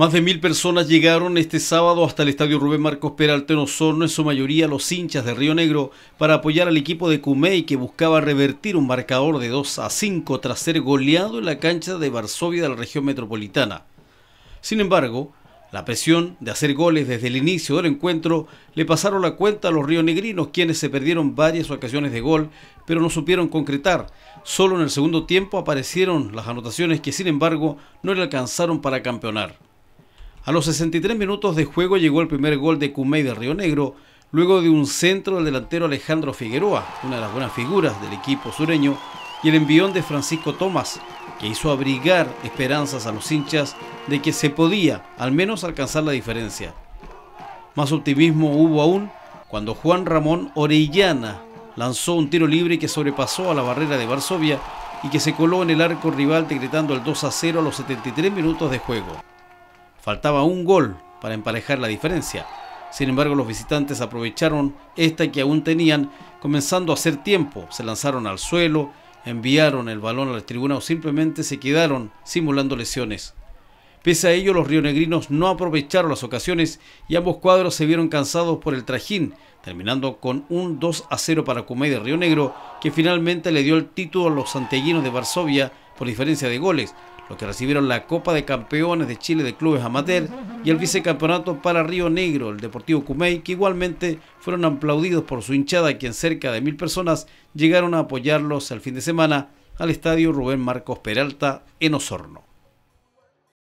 Más de mil personas llegaron este sábado hasta el estadio Rubén Marcos Peralta en Osorno, en su mayoría los hinchas de Río Negro, para apoyar al equipo de Cumey que buscaba revertir un marcador de 2 a 5 tras ser goleado en la cancha de Varsovia de la región metropolitana. Sin embargo, la presión de hacer goles desde el inicio del encuentro le pasaron la cuenta a los rionegrinos, quienes se perdieron varias ocasiones de gol, pero no supieron concretar. Solo en el segundo tiempo aparecieron las anotaciones que, sin embargo, no le alcanzaron para campeonar. A los 63 minutos de juego llegó el primer gol de Cumey de Río Negro, luego de un centro del delantero Alejandro Figueroa, una de las buenas figuras del equipo sureño, y el envión de Francisco Tomás, que hizo abrigar esperanzas a los hinchas de que se podía al menos alcanzar la diferencia. Más optimismo hubo aún cuando Juan Ramón Orellana lanzó un tiro libre que sobrepasó a la barrera de Varsovia y que se coló en el arco rival decretando el 2 a 0 a los 73 minutos de juego. Faltaba un gol para emparejar la diferencia. Sin embargo, los visitantes aprovecharon esta que aún tenían, comenzando a hacer tiempo. Se lanzaron al suelo, enviaron el balón a la tribuna o simplemente se quedaron simulando lesiones. Pese a ello, los rionegrinos no aprovecharon las ocasiones y ambos cuadros se vieron cansados por el trajín, terminando con un 2 a 0 para comedia de Río Negro, que finalmente le dio el título a los santiaguinos de Varsovia por diferencia de goles, los que recibieron la Copa de Campeones de Chile de Clubes Amateur y el vicecampeonato para Río Negro, el Deportivo Cumey, que igualmente fueron aplaudidos por su hinchada, quien cerca de mil personas llegaron a apoyarlos el fin de semana al estadio Rubén Marcos Peralta en Osorno.